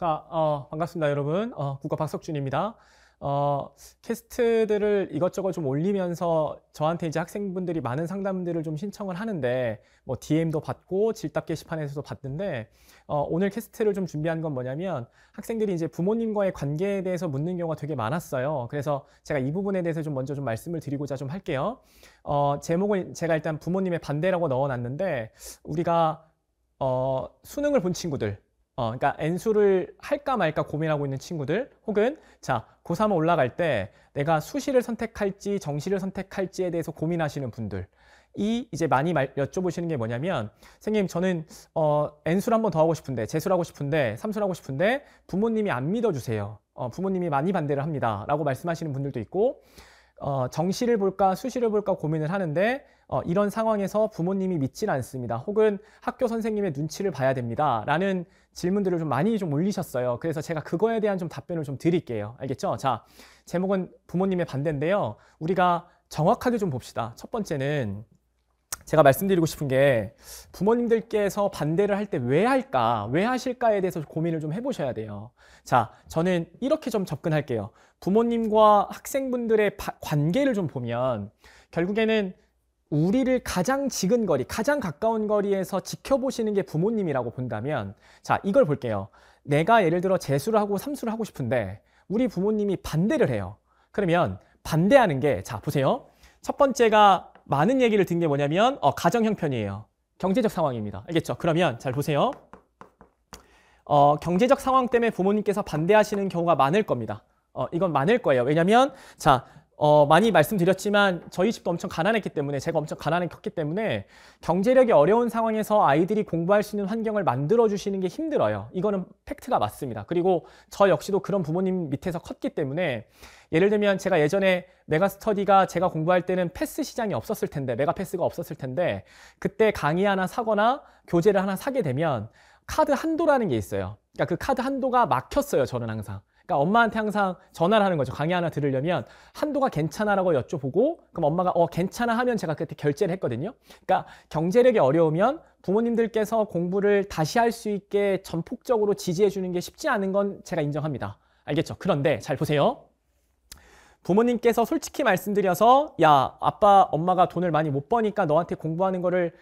자, 어, 반갑습니다, 여러분. 어, 국가 박석준입니다. 어, 캐스트들을 이것저것 좀 올리면서 저한테 이제 학생분들이 많은 상담들을 좀 신청을 하는데 뭐 DM도 받고 질답 게시판에서도 받는데 어, 오늘 캐스트를 좀 준비한 건 뭐냐면 학생들이 이제 부모님과의 관계에 대해서 묻는 경우가 되게 많았어요. 그래서 제가 이 부분에 대해서 좀 먼저 좀 말씀을 드리고자 좀 할게요. 어, 제목은 제가 일단 부모님의 반대라고 넣어놨는데 우리가 어, 수능을 본 친구들 어, 그러니까 N수를 할까 말까 고민하고 있는 친구들 혹은 자 고3 올라갈 때 내가 수시를 선택할지 정시를 선택할지에 대해서 고민하시는 분들 이 이제 많이 말, 여쭤보시는 게 뭐냐면 선생님 저는 어, N수를 한번 더 하고 싶은데 재수를 하고 싶은데 삼수를 하고 싶은데 부모님이 안 믿어주세요 어, 부모님이 많이 반대를 합니다 라고 말씀하시는 분들도 있고 어, 정시를 볼까 수시를 볼까 고민을 하는데 어, 이런 상황에서 부모님이 믿질 않습니다. 혹은 학교 선생님의 눈치를 봐야 됩니다. 라는 질문들을 좀 많이 좀 올리셨어요. 그래서 제가 그거에 대한 좀 답변을 좀 드릴게요. 알겠죠? 자, 제목은 부모님의 반대인데요. 우리가 정확하게 좀 봅시다. 첫 번째는 제가 말씀드리고 싶은 게 부모님들께서 반대를 할 때 왜 할까, 왜 하실까에 대해서 고민을 좀 해보셔야 돼요. 자, 저는 이렇게 좀 접근할게요. 부모님과 학생분들의 바, 관계를 좀 보면 결국에는 우리를 가장 지근 거리, 가장 가까운 거리에서 지켜보시는 게 부모님이라고 본다면 자, 이걸 볼게요. 내가 예를 들어 재수를 하고 삼수를 하고 싶은데 우리 부모님이 반대를 해요. 그러면 반대하는 게 자, 보세요. 첫 번째가 많은 얘기를 듣는 게 뭐냐면 어, 가정 형편이에요. 경제적 상황입니다. 알겠죠? 그러면 잘 보세요. 어, 경제적 상황 때문에 부모님께서 반대하시는 경우가 많을 겁니다. 어, 이건 많을 거예요. 왜냐면 자, 어, 많이 말씀드렸지만 저희 집도 엄청 가난했기 때문에 제가 엄청 가난했기 때문에 경제력이 어려운 상황에서 아이들이 공부할 수 있는 환경을 만들어 주시는 게 힘들어요. 이거는 팩트가 맞습니다. 그리고 저 역시도 그런 부모님 밑에서 컸기 때문에 예를 들면 제가 예전에 메가스터디가 제가 공부할 때는 패스 시장이 없었을 텐데 메가패스가 없었을 텐데 그때 강의 하나 사거나 교재를 하나 사게 되면 카드 한도라는 게 있어요. 그러니까 그 카드 한도가 막혔어요. 저는 항상. 그러니까 엄마한테 항상 전화를 하는 거죠. 강의 하나 들으려면 한도가 괜찮아라고 여쭤보고 그럼 엄마가 어 괜찮아 하면 제가 그때 결제를 했거든요. 그러니까 경제력이 어려우면 부모님들께서 공부를 다시 할 수 있게 전폭적으로 지지해 주는 게 쉽지 않은 건 제가 인정합니다. 알겠죠? 그런데 잘 보세요. 부모님께서 솔직히 말씀드려서 야 아빠 엄마가 돈을 많이 못 버니까 너한테 공부하는 거를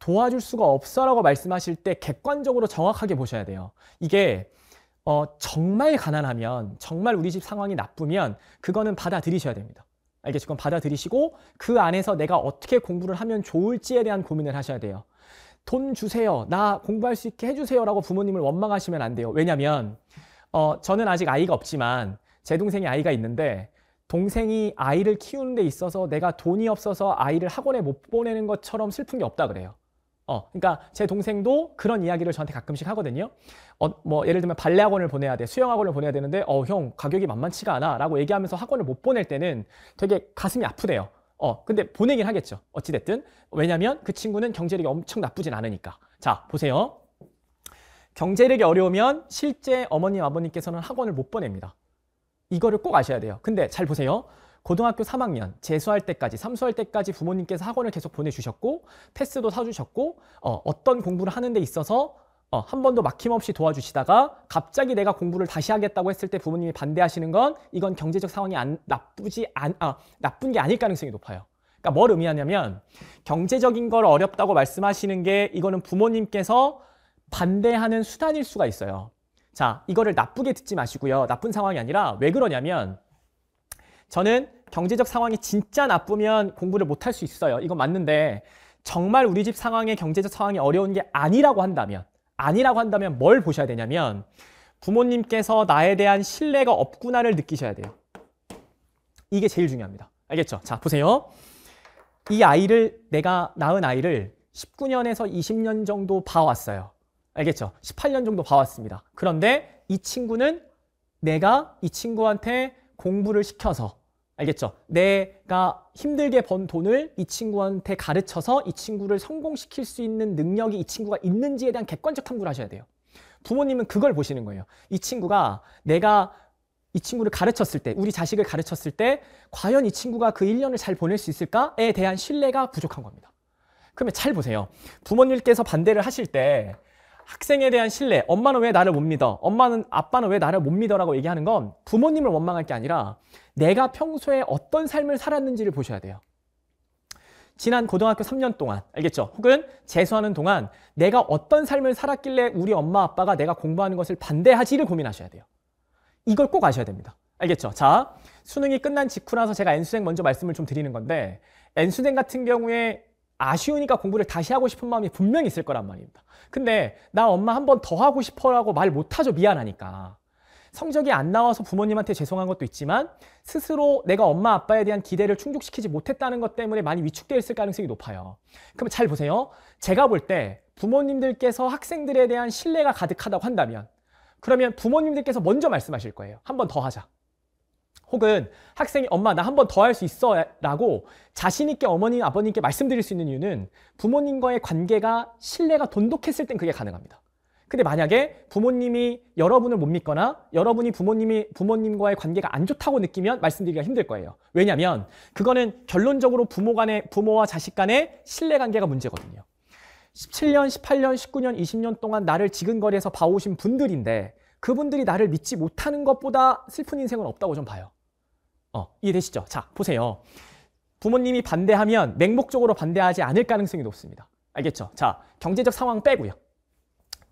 도와줄 수가 없어라고 말씀하실 때 객관적으로 정확하게 보셔야 돼요. 이게 어, 정말 가난하면 정말 우리 집 상황이 나쁘면 그거는 받아들이셔야 됩니다. 알겠죠? 그건 받아들이시고 그 안에서 내가 어떻게 공부를 하면 좋을지에 대한 고민을 하셔야 돼요. 돈 주세요. 나 공부할 수 있게 해주세요라고 부모님을 원망하시면 안 돼요. 왜냐면 하 어, 저는 아직 아이가 없지만 제 동생이 아이가 있는데 동생이 아이를 키우는 데 있어서 내가 돈이 없어서 아이를 학원에 못 보내는 것처럼 슬픈 게 없다 그래요. 어, 그러니까 제 동생도 그런 이야기를 저한테 가끔씩 하거든요. 어, 뭐 예를 들면 발레 학원을 보내야 돼, 수영 학원을 보내야 되는데 어, 형 가격이 만만치가 않아라고 얘기하면서 학원을 못 보낼 때는 되게 가슴이 아프대요. 어, 근데 보내긴 하겠죠. 어찌 됐든 왜냐하면 그 친구는 경제력이 엄청 나쁘진 않으니까. 자, 보세요. 경제력이 어려우면 실제 어머님 아버님께서는 학원을 못 보냅니다. 이거를 꼭 아셔야 돼요. 근데 잘 보세요. 고등학교 3학년 재수할 때까지 삼수할 때까지 부모님께서 학원을 계속 보내주셨고 패스도 사주셨고 어, 어떤 공부를 하는 데 있어서 어, 한 번도 막힘없이 도와주시다가 갑자기 내가 공부를 다시 하겠다고 했을 때 부모님이 반대하시는 건 이건 경제적 상황이 안, 나쁘지 안, 아, 나쁜 게 아닐 가능성이 높아요. 그러니까 뭘 의미하냐면 경제적인 걸 어렵다고 말씀하시는 게 이거는 부모님께서 반대하는 수단일 수가 있어요. 자, 이거를 나쁘게 듣지 마시고요. 나쁜 상황이 아니라 왜 그러냐면 저는 경제적 상황이 진짜 나쁘면 공부를 못할 수 있어요. 이건 맞는데 정말 우리 집 상황의 경제적 상황이 어려운 게 아니라고 한다면 아니라고 한다면 뭘 보셔야 되냐면 부모님께서 나에 대한 신뢰가 없구나를 느끼셔야 돼요. 이게 제일 중요합니다. 알겠죠? 자, 보세요. 이 아이를 내가 낳은 아이를 19년에서 20년 정도 봐왔어요. 알겠죠? 18년 정도 봐왔습니다. 그런데 이 친구는 내가 이 친구한테 공부를 시켜서 알겠죠? 내가 힘들게 번 돈을 이 친구한테 가르쳐서 이 친구를 성공시킬 수 있는 능력이 이 친구가 있는지에 대한 객관적 탐구를 하셔야 돼요. 부모님은 그걸 보시는 거예요. 이 친구가 내가 이 친구를 가르쳤을 때, 우리 자식을 가르쳤을 때 과연 이 친구가 그 1년을 잘 보낼 수 있을까에 대한 신뢰가 부족한 겁니다. 그러면 잘 보세요. 부모님께서 반대를 하실 때 학생에 대한 신뢰, 엄마는 왜 나를 못 믿어? 엄마는 아빠는 왜 나를 못 믿어라고 얘기하는 건 부모님을 원망할 게 아니라 내가 평소에 어떤 삶을 살았는지를 보셔야 돼요. 지난 고등학교 3년 동안, 알겠죠? 혹은 재수하는 동안 내가 어떤 삶을 살았길래 우리 엄마 아빠가 내가 공부하는 것을 반대하지를 고민하셔야 돼요. 이걸 꼭 아셔야 됩니다. 알겠죠? 자, 수능이 끝난 직후라서 제가 N수생 먼저 말씀을 좀 드리는 건데 N수생 같은 경우에 아쉬우니까 공부를 다시 하고 싶은 마음이 분명히 있을 거란 말입니다. 근데 나 엄마 한 번 더 하고 싶어라고 말 못하죠. 미안하니까. 성적이 안 나와서 부모님한테 죄송한 것도 있지만 스스로 내가 엄마 아빠에 대한 기대를 충족시키지 못했다는 것 때문에 많이 위축되어 있을 가능성이 높아요. 그럼 잘 보세요. 제가 볼 때 부모님들께서 학생들에 대한 신뢰가 가득하다고 한다면 그러면 부모님들께서 먼저 말씀하실 거예요. 한 번 더 하자. 혹은 학생이 엄마 나 한 번 더 할 수 있어 라고 자신 있게 어머니 아버님께 말씀드릴 수 있는 이유는 부모님과의 관계가 신뢰가 돈독했을 땐 그게 가능합니다. 근데 만약에 부모님이 여러분을 못 믿거나 여러분이 부모님이 부모님과의 관계가 안 좋다고 느끼면 말씀드리기가 힘들 거예요. 왜냐면 하 그거는 결론적으로 부모 간의 부모와 자식 간의 신뢰 관계가 문제거든요. 17년, 18년, 19년, 20년 동안 나를 지근거리에서 봐오신 분들인데 그분들이 나를 믿지 못하는 것보다 슬픈 인생은 없다고 좀 봐요. 어, 이해되시죠? 자, 보세요. 부모님이 반대하면 맹목적으로 반대하지 않을 가능성이 높습니다. 알겠죠? 자, 경제적 상황 빼고요.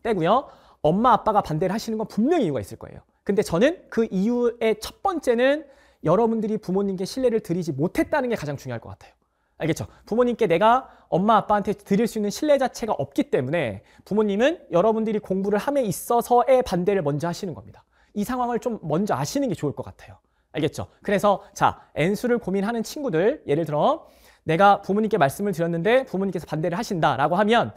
빼고요. 엄마 아빠가 반대를 하시는 건 분명히 이유가 있을 거예요. 근데 저는 그 이유의 첫 번째는 여러분들이 부모님께 신뢰를 드리지 못했다는 게 가장 중요할 것 같아요. 알겠죠? 부모님께 내가 엄마 아빠한테 드릴 수 있는 신뢰 자체가 없기 때문에 부모님은 여러분들이 공부를 함에 있어서의 반대를 먼저 하시는 겁니다. 이 상황을 좀 먼저 아시는 게 좋을 것 같아요. 알겠죠? 그래서 자, N수를 고민하는 친구들 예를 들어 내가 부모님께 말씀을 드렸는데 부모님께서 반대를 하신다라고 하면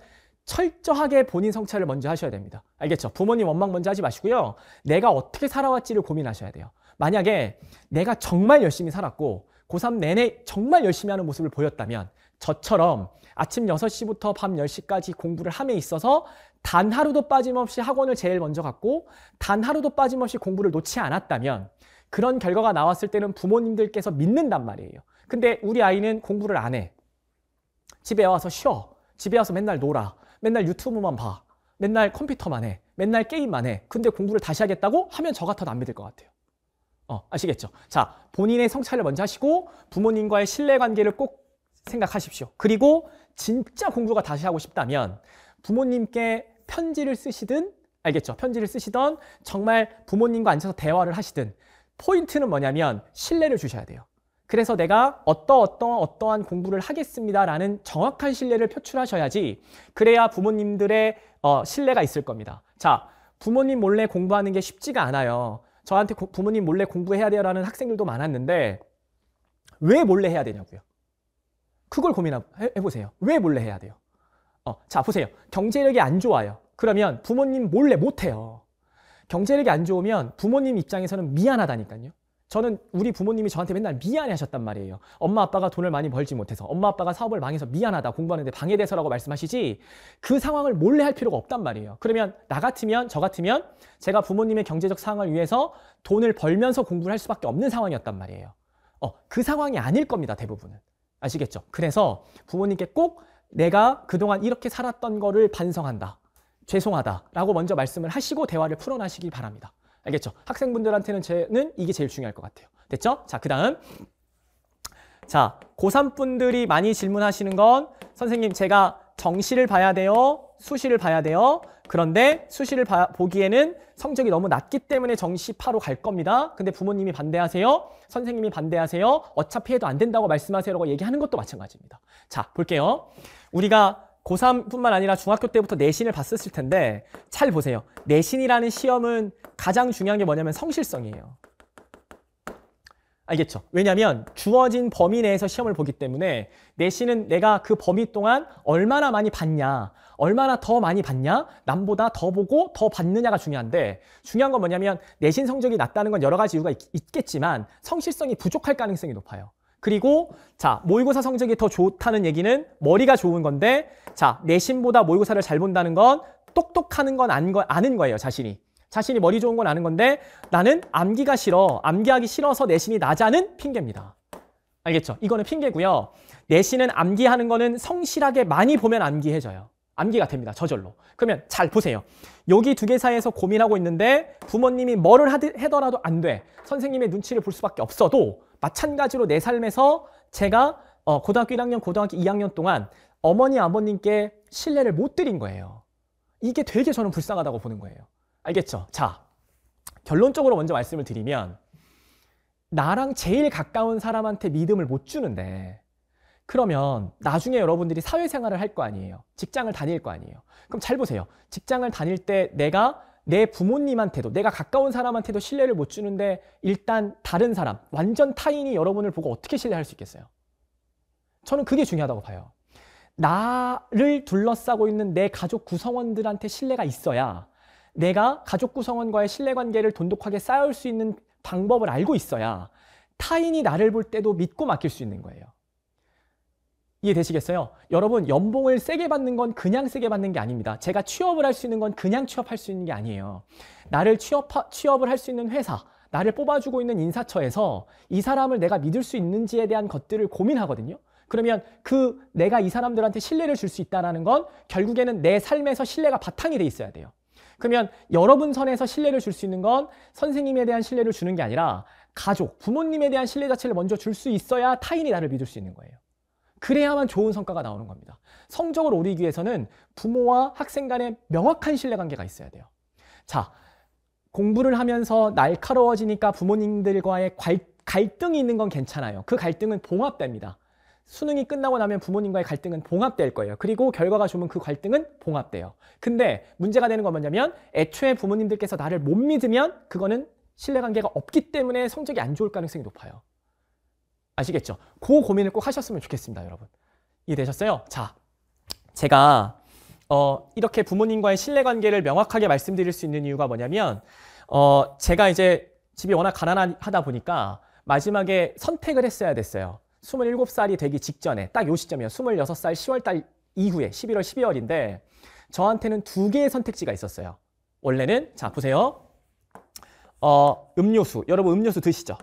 철저하게 본인 성찰을 먼저 하셔야 됩니다. 알겠죠? 부모님 원망 먼저 하지 마시고요. 내가 어떻게 살아왔지를 고민하셔야 돼요. 만약에 내가 정말 열심히 살았고 고3 내내 정말 열심히 하는 모습을 보였다면 저처럼 아침 6시부터 밤 10시까지 공부를 함에 있어서 단 하루도 빠짐없이 학원을 제일 먼저 갔고 단 하루도 빠짐없이 공부를 놓지 않았다면 그런 결과가 나왔을 때는 부모님들께서 믿는단 말이에요. 근데 우리 아이는 공부를 안 해. 집에 와서 쉬어. 집에 와서 맨날 놀아. 맨날 유튜브만 봐. 맨날 컴퓨터만 해. 맨날 게임만 해. 근데 공부를 다시 하겠다고 하면 저 같아도 안 믿을 것 같아요. 어, 아시겠죠? 자, 본인의 성찰을 먼저 하시고 부모님과의 신뢰관계를 꼭 생각하십시오. 그리고 진짜 공부가 다시 하고 싶다면 부모님께 편지를 쓰시든 알겠죠? 편지를 쓰시던 정말 부모님과 앉아서 대화를 하시든 포인트는 뭐냐면 신뢰를 주셔야 돼요. 그래서 내가 어떠 어떠 어떠한 공부를 하겠습니다라는 정확한 신뢰를 표출하셔야지 그래야 부모님들의 어, 신뢰가 있을 겁니다. 자, 부모님 몰래 공부하는 게 쉽지가 않아요. 저한테 고, 부모님 몰래 공부해야 돼요라는 학생들도 많았는데 왜 몰래 해야 되냐고요. 그걸 고민해보세요. 왜 몰래 해야 돼요? 어, 자 보세요. 경제력이 안 좋아요. 그러면 부모님 몰래 못해요. 경제력이 안 좋으면 부모님 입장에서는 미안하다니까요. 저는 우리 부모님이 저한테 맨날 미안해 하셨단 말이에요. 엄마 아빠가 돈을 많이 벌지 못해서 엄마 아빠가 사업을 망해서 미안하다 공부하는데 방해돼서라고 말씀하시지 그 상황을 몰래 할 필요가 없단 말이에요. 그러면 나 같으면 저 같으면 제가 부모님의 경제적 상황을 위해서 돈을 벌면서 공부를 할 수밖에 없는 상황이었단 말이에요. 어, 그 상황이 아닐 겁니다. 대부분은. 아시겠죠? 그래서 부모님께 꼭 내가 그동안 이렇게 살았던 거를 반성한다. 죄송하다라고 먼저 말씀을 하시고 대화를 풀어나시기 바랍니다. 알겠죠? 학생분들한테는 쟤는 이게 제일 중요할 것 같아요. 됐죠? 자, 그 다음. 자, 고3분들이 많이 질문하시는 건 선생님 제가 정시를 봐야 돼요? 수시를 봐야 돼요? 그런데 수시를 봐, 보기에는 성적이 너무 낮기 때문에 정시파로 갈 겁니다. 근데 부모님이 반대하세요? 선생님이 반대하세요? 어차피 해도 안 된다고 말씀하세요? 라고 얘기하는 것도 마찬가지입니다. 자, 볼게요. 우리가 고3뿐만 아니라 중학교 때부터 내신을 봤었을 텐데 잘 보세요. 내신이라는 시험은 가장 중요한 게 뭐냐면 성실성이에요. 알겠죠? 왜냐하면 주어진 범위 내에서 시험을 보기 때문에 내신은 내가 그 범위 동안 얼마나 많이 봤냐 얼마나 더 많이 봤냐 남보다 더 보고 더 봤느냐가 중요한데 중요한 건 뭐냐면 내신 성적이 낮다는 건 여러 가지 이유가 있, 겠지만 성실성이 부족할 가능성이 높아요 그리고 자 모의고사 성적이 더 좋다는 얘기는 머리가 좋은 건데 자 내신보다 모의고사를 잘 본다는 건 똑똑하는 건 아는, 거, 아는 거예요 자신이 자신이 머리 좋은 건 아는 건데 나는 암기가 싫어 암기하기 싫어서 내신이 낮아는 핑계입니다 알겠죠? 이거는 핑계고요 내신은 암기하는 거는 성실하게 많이 보면 암기해져요 암기가 됩니다. 저절로. 그러면 잘 보세요. 여기 두 개 사이에서 고민하고 있는데 부모님이 뭐를 하더라도 안 돼. 선생님의 눈치를 볼 수밖에 없어도 마찬가지로 내 삶에서 제가 어, 고등학교 1학년, 고등학교 2학년 동안 어머니, 아버님께 신뢰를 못 드린 거예요. 이게 되게 저는 불쌍하다고 보는 거예요. 알겠죠? 자, 결론적으로 먼저 말씀을 드리면 나랑 제일 가까운 사람한테 믿음을 못 주는데 그러면 나중에 여러분들이 사회생활을 할 거 아니에요. 직장을 다닐 거 아니에요. 그럼 잘 보세요. 직장을 다닐 때 내가 내 부모님한테도 내가 가까운 사람한테도 신뢰를 못 주는데 일단 다른 사람, 완전 타인이 여러분을 보고 어떻게 신뢰할 수 있겠어요? 저는 그게 중요하다고 봐요. 나를 둘러싸고 있는 내 가족 구성원들한테 신뢰가 있어야 내가 가족 구성원과의 신뢰 관계를 돈독하게 쌓을 수 있는 방법을 알고 있어야 타인이 나를 볼 때도 믿고 맡길 수 있는 거예요. 이해되시겠어요? 여러분 연봉을 세게 받는 건 그냥 세게 받는 게 아닙니다. 제가 취업을 할 수 있는 건 그냥 취업할 수 있는 게 아니에요. 나를 취업 취업을 할 수 있는 회사, 나를 뽑아주고 있는 인사처에서 이 사람을 내가 믿을 수 있는지에 대한 것들을 고민하거든요. 그러면 그 내가 이 사람들한테 신뢰를 줄 수 있다는 건 결국에는 내 삶에서 신뢰가 바탕이 돼 있어야 돼요. 그러면 여러분 선에서 신뢰를 줄 수 있는 건 선생님에 대한 신뢰를 주는 게 아니라 가족, 부모님에 대한 신뢰 자체를 먼저 줄 수 있어야 타인이 나를 믿을 수 있는 거예요. 그래야만 좋은 성과가 나오는 겁니다. 성적을 올리기 위해서는 부모와 학생 간의 명확한 신뢰관계가 있어야 돼요. 자, 공부를 하면서 날카로워지니까 부모님들과의 갈, 갈등이 있는 건 괜찮아요. 그 갈등은 봉합됩니다. 수능이 끝나고 나면 부모님과의 갈등은 봉합될 거예요. 그리고 결과가 좋으면 그 갈등은 봉합돼요. 근데 문제가 되는 건 뭐냐면 애초에 부모님들께서 나를 못 믿으면 그거는 신뢰관계가 없기 때문에 성적이 안 좋을 가능성이 높아요. 아시겠죠? 그 고민을 꼭 하셨으면 좋겠습니다, 여러분. 이해되셨어요? 자, 제가 어, 이렇게 부모님과의 신뢰관계를 명확하게 말씀드릴 수 있는 이유가 뭐냐면 어, 제가 이제 집이 워낙 가난하다 보니까 마지막에 선택을 했어야 됐어요. 27살이 되기 직전에 딱 요 시점이에요. 26살 10월달 이후에 11월 12월인데 저한테는 두 개의 선택지가 있었어요. 원래는 자 보세요. 어, 음료수 여러분 음료수 드시죠?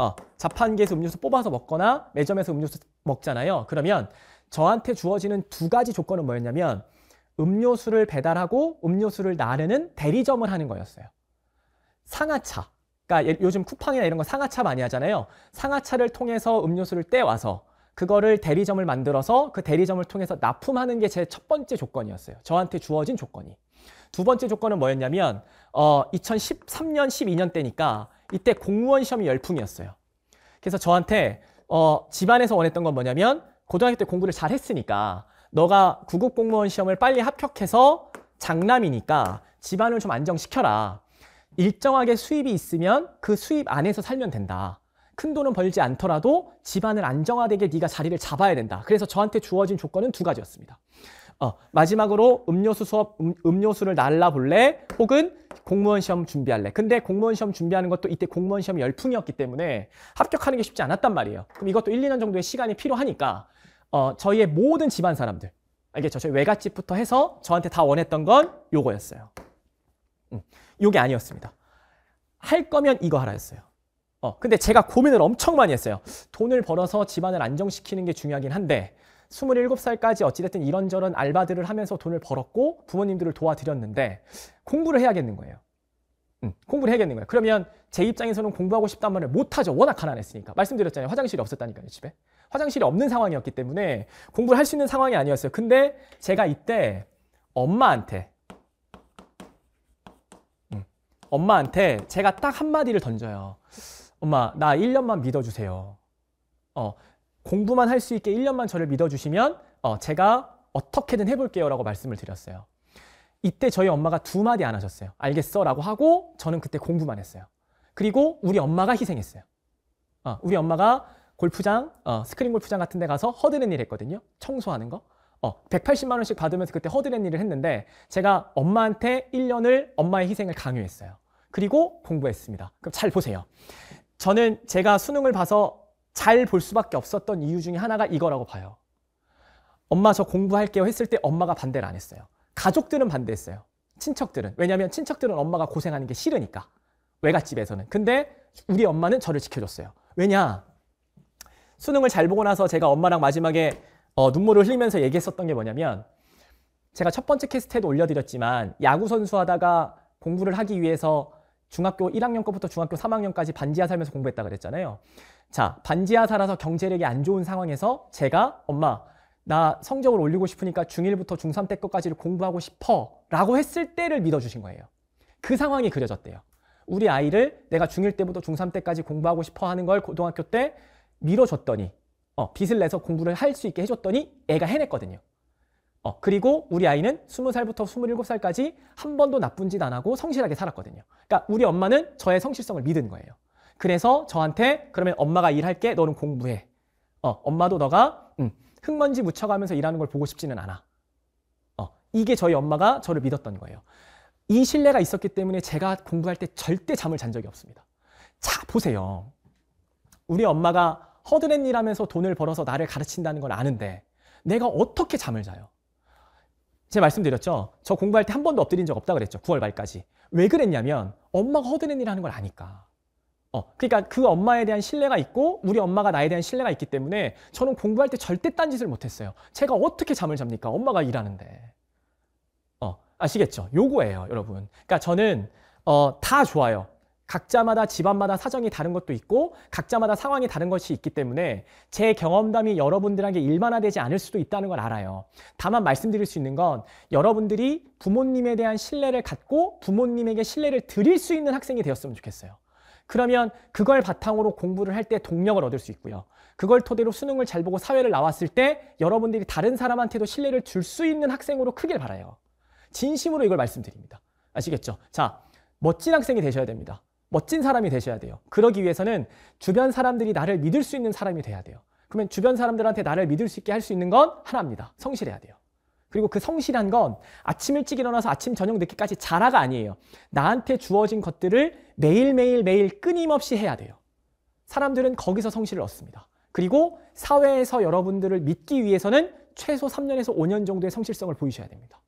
어, 자판기에서 음료수 뽑아서 먹거나 매점에서 음료수 먹잖아요. 그러면 저한테 주어지는 두 가지 조건은 뭐였냐면 음료수를 배달하고 음료수를 나르는 대리점을 하는 거였어요. 상하차. 그러니까 예, 요즘 쿠팡이나 이런 거 상하차 많이 하잖아요. 상하차를 통해서 음료수를 떼와서 그거를 대리점을 만들어서 그 대리점을 통해서 납품하는 게 제 첫 번째 조건이었어요. 저한테 주어진 조건이. 두 번째 조건은 뭐였냐면 어, 2013년, 12년 때니까 이때 공무원 시험이 열풍이었어요. 그래서 저한테 어, 집안에서 원했던 건 뭐냐면 고등학교 때 공부를 잘 했으니까 너가 구급 공무원 시험을 빨리 합격해서 장남이니까 집안을 좀 안정시켜라. 일정하게 수입이 있으면 그 수입 안에서 살면 된다. 큰 돈은 벌지 않더라도 집안을 안정화되게 네가 자리를 잡아야 된다. 그래서 저한테 주어진 조건은 두 가지였습니다. 어, 마지막으로 음료수 수업 음, 료수를 날라볼래 혹은 공무원 시험 준비할래 근데 공무원 시험 준비하는 것도 이때 공무원 시험 열풍이었기 때문에 합격하는 게 쉽지 않았단 말이에요 그럼 이것도 1, 2년 정도의 시간이 필요하니까 어, 저희의 모든 집안 사람들 알겠죠? 저희 외갓집부터 해서 저한테 다 원했던 건 요거였어요 음, 요게 아니었습니다 할 거면 이거 하라였어요 어, 근데 제가 고민을 엄청 많이 했어요 돈을 벌어서 집안을 안정시키는 게 중요하긴 한데 2 7 살까지 어찌됐든 이런저런 알바들을 하면서 돈을 벌었고 부모님들을 도와드렸는데 공부를 해야겠는 거예요. 음, 공부를 해야겠는 거예요. 그러면 제 입장에서는 공부하고 싶단 말을 못하죠. 워낙 가난했으니까. 말씀드렸잖아요. 화장실이 없었다니까요, 집에. 화장실이 없는 상황이었기 때문에 공부를 할 수 있는 상황이 아니었어요. 근데 제가 이때 엄마한테 음, 엄마한테 제가 딱 한마디를 던져요. 엄마, 나 1년만 믿어주세요. 어, 공부만 할 수 있게 1년만 저를 믿어주시면 어, 제가 어떻게든 해볼게요 라고 말씀을 드렸어요. 이때 저희 엄마가 두 마디 안 하셨어요. 알겠어 라고 하고 저는 그때 공부만 했어요. 그리고 우리 엄마가 희생했어요. 어, 우리 엄마가 골프장, 어, 스크린 골프장 같은 데 가서 허드렛일 했거든요. 청소하는 거. 어, 180만 원씩 받으면서 그때 허드렛일을 했는데 제가 엄마한테 1년을 엄마의 희생을 강요했어요. 그리고 공부했습니다. 그럼 잘 보세요. 저는 제가 수능을 봐서 잘볼 수밖에 없었던 이유 중에 하나가 이거라고 봐요. 엄마 저 공부할게요 했을 때 엄마가 반대를 안 했어요. 가족들은 반대했어요. 친척들은. 왜냐하면 친척들은 엄마가 고생하는 게 싫으니까. 외갓집에서는. 근데 우리 엄마는 저를 지켜줬어요. 왜냐? 수능을 잘 보고 나서 제가 엄마랑 마지막에 어, 눈물을 흘리면서 얘기했었던 게 뭐냐면 제가 첫 번째 캐스트에도 올려드렸지만 야구 선수 하다가 공부를 하기 위해서 중학교 1학년 거부터 중학교 3학년까지 반지하 살면서 공부했다 그랬잖아요. 자, 반지하 살아서 경제력이 안 좋은 상황에서 제가 엄마 나 성적을 올리고 싶으니까 중1부터 중3 때 것까지를 공부하고 싶어 라고 했을 때를 믿어주신 거예요. 그 상황이 그려졌대요. 우리 아이를 내가 중1 때부터 중3 때까지 공부하고 싶어 하는 걸 고등학교 때 밀어줬더니 어, 빚을 내서 공부를 할 수 있게 해줬더니 애가 해냈거든요. 어, 그리고 우리 아이는 20살부터 27살까지 한 번도 나쁜 짓 안 하고 성실하게 살았거든요. 그러니까 우리 엄마는 저의 성실성을 믿은 거예요. 그래서 저한테 그러면 엄마가 일할게 너는 공부해. 어, 엄마도 너가 음, 흙먼지 묻혀가면서 일하는 걸 보고 싶지는 않아. 어, 이게 저희 엄마가 저를 믿었던 거예요. 이 신뢰가 있었기 때문에 제가 공부할 때 절대 잠을 잔 적이 없습니다. 자, 보세요. 우리 엄마가 허드렛 일하면서 돈을 벌어서 나를 가르친다는 걸 아는데 내가 어떻게 잠을 자요? 제가 말씀드렸죠. 저 공부할 때 한 번도 엎드린 적 없다 그랬죠. 9월 말까지. 왜 그랬냐면 엄마가 허드렛 일하는 걸 아니까. 어, 그러니까 그 엄마에 대한 신뢰가 있고 우리 엄마가 나에 대한 신뢰가 있기 때문에 저는 공부할 때 절대 딴짓을 못했어요. 제가 어떻게 잠을 잡니까? 엄마가 일하는데. 어, 아시겠죠? 요거예요, 여러분. 그러니까 저는 어, 다 좋아요. 각자마다 집안마다 사정이 다른 것도 있고 각자마다 상황이 다른 것이 있기 때문에 제 경험담이 여러분들에게 일반화되지 않을 수도 있다는 걸 알아요. 다만 말씀드릴 수 있는 건 여러분들이 부모님에 대한 신뢰를 갖고 부모님에게 신뢰를 드릴 수 있는 학생이 되었으면 좋겠어요. 그러면 그걸 바탕으로 공부를 할 때 동력을 얻을 수 있고요. 그걸 토대로 수능을 잘 보고 사회를 나왔을 때 여러분들이 다른 사람한테도 신뢰를 줄 수 있는 학생으로 크길 바라요. 진심으로 이걸 말씀드립니다. 아시겠죠? 자, 멋진 학생이 되셔야 됩니다. 멋진 사람이 되셔야 돼요. 그러기 위해서는 주변 사람들이 나를 믿을 수 있는 사람이 돼야 돼요. 그러면 주변 사람들한테 나를 믿을 수 있게 할 수 있는 건 하나입니다. 성실해야 돼요. 그리고 그 성실한 건 아침 일찍 일어나서 아침 저녁 늦게까지 자라가 아니에요. 나한테 주어진 것들을 매일매일 매일 끊임없이 해야 돼요. 사람들은 거기서 성실을 얻습니다. 그리고 사회에서 여러분들을 믿기 위해서는 최소 3년에서 5년 정도의 성실성을 보이셔야 됩니다.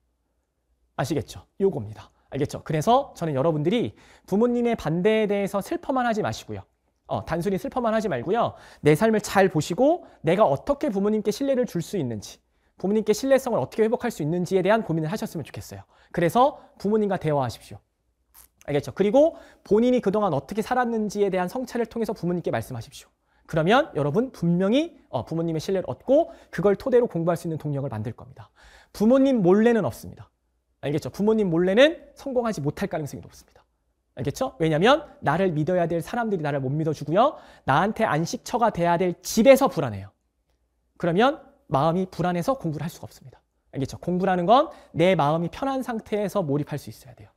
아시겠죠? 요겁니다. 알겠죠? 그래서 저는 여러분들이 부모님의 반대에 대해서 슬퍼만 하지 마시고요. 어, 단순히 슬퍼만 하지 말고요. 내 삶을 잘 보시고 내가 어떻게 부모님께 신뢰를 줄 수 있는지 부모님께 신뢰성을 어떻게 회복할 수 있는지에 대한 고민을 하셨으면 좋겠어요. 그래서 부모님과 대화하십시오. 알겠죠? 그리고 본인이 그동안 어떻게 살았는지에 대한 성찰을 통해서 부모님께 말씀하십시오. 그러면 여러분 분명히 어, 부모님의 신뢰를 얻고 그걸 토대로 공부할 수 있는 동력을 만들 겁니다. 부모님 몰래는 없습니다. 알겠죠? 부모님 몰래는 성공하지 못할 가능성이 높습니다. 알겠죠? 왜냐하면 나를 믿어야 될 사람들이 나를 못 믿어주고요. 나한테 안식처가 돼야 될 집에서 불안해요. 그러면 마음이 불안해서 공부를 할 수가 없습니다. 알겠죠? 공부라는 건 내 마음이 편한 상태에서 몰입할 수 있어야 돼요.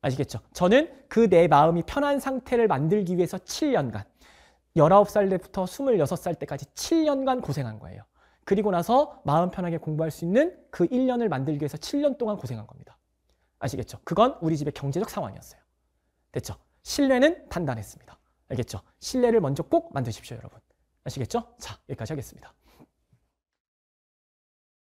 아시겠죠? 저는 그 내 마음이 편한 상태를 만들기 위해서 7년간 19살 때부터 26살 때까지 7년간 고생한 거예요. 그리고 나서 마음 편하게 공부할 수 있는 그 1년을 만들기 위해서 7년 동안 고생한 겁니다. 아시겠죠? 그건 우리 집의 경제적 상황이었어요. 됐죠? 신뢰는 단단했습니다. 알겠죠? 신뢰를 먼저 꼭 만드십시오, 여러분. 아시겠죠? 자, 여기까지 하겠습니다.